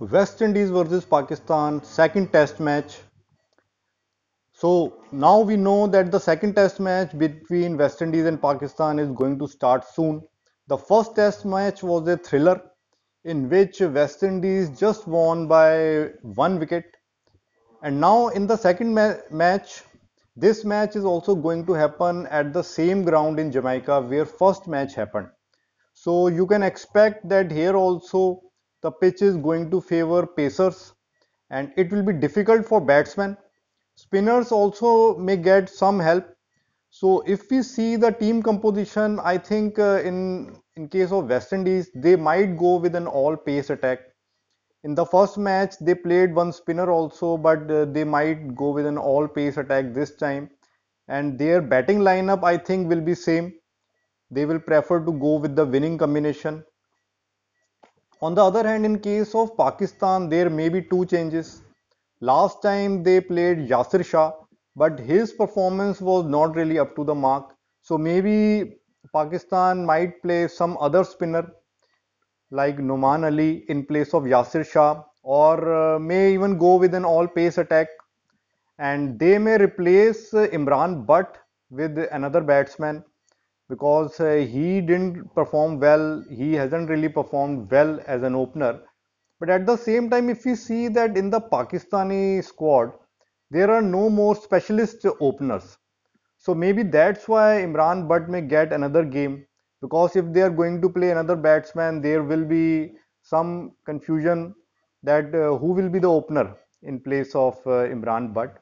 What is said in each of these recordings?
West Indies versus Pakistan second test match. So now we know that the second test match between West Indies and Pakistan is going to start soon. The first test match was a thriller in which West Indies just won by one wicket. And now in the second ma match, this match is also going to happen at the same ground in Jamaica where first match happened. So you can expect that here also the pitch is going to favor pacers and it will be difficult for batsmen. Spinners also may get some help. So if we see the team composition, I think uh, in in case of West Indies, they might go with an all pace attack. In the first match, they played one spinner also, but uh, they might go with an all pace attack this time. And their batting lineup, I think, will be same. They will prefer to go with the winning combination on the other hand, in case of Pakistan, there may be two changes. Last time they played Yasir Shah, but his performance was not really up to the mark. So maybe Pakistan might play some other spinner like Noman Ali in place of Yasir Shah, or uh, may even go with an all pace attack. And they may replace uh, Imran Butt with another batsman because uh, he didn't perform well, he hasn't really performed well as an opener. But at the same time, if we see that in the Pakistani squad, there are no more specialist openers. So maybe that's why Imran Butt may get another game because if they are going to play another batsman, there will be some confusion that uh, who will be the opener in place of uh, Imran Butt.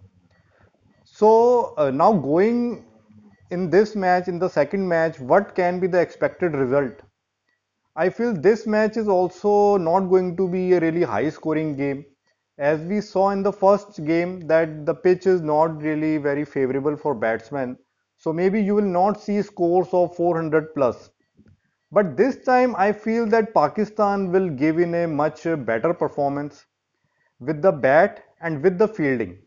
So uh, now going in this match, in the second match, what can be the expected result? I feel this match is also not going to be a really high scoring game. As we saw in the first game that the pitch is not really very favorable for batsmen. So maybe you will not see scores of 400 plus. But this time I feel that Pakistan will give in a much better performance with the bat and with the fielding.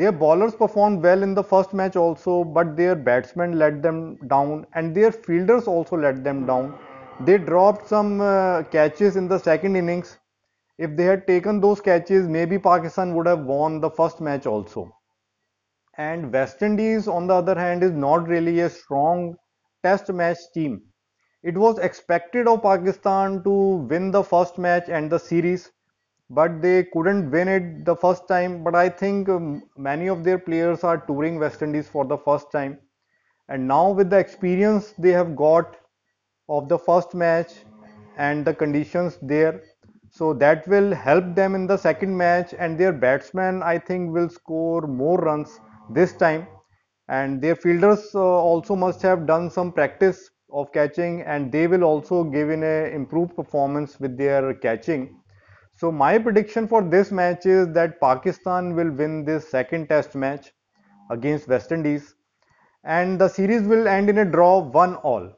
Their bowlers performed well in the first match also, but their batsmen let them down and their fielders also let them down. They dropped some uh, catches in the second innings. If they had taken those catches, maybe Pakistan would have won the first match also. And West Indies, on the other hand, is not really a strong test match team. It was expected of Pakistan to win the first match and the series but they couldn't win it the first time. But I think um, many of their players are touring West Indies for the first time, and now with the experience they have got of the first match and the conditions there, so that will help them in the second match. And their batsmen, I think, will score more runs this time, and their fielders uh, also must have done some practice of catching and they will also give in a improved performance with their catching so my prediction for this match is that Pakistan will win this second test match against West Indies and the series will end in a draw 1 all.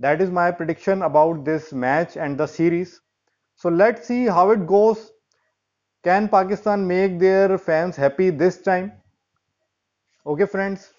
That is my prediction about this match and the series. So let's see how it goes. Can Pakistan make their fans happy this time? Okay friends,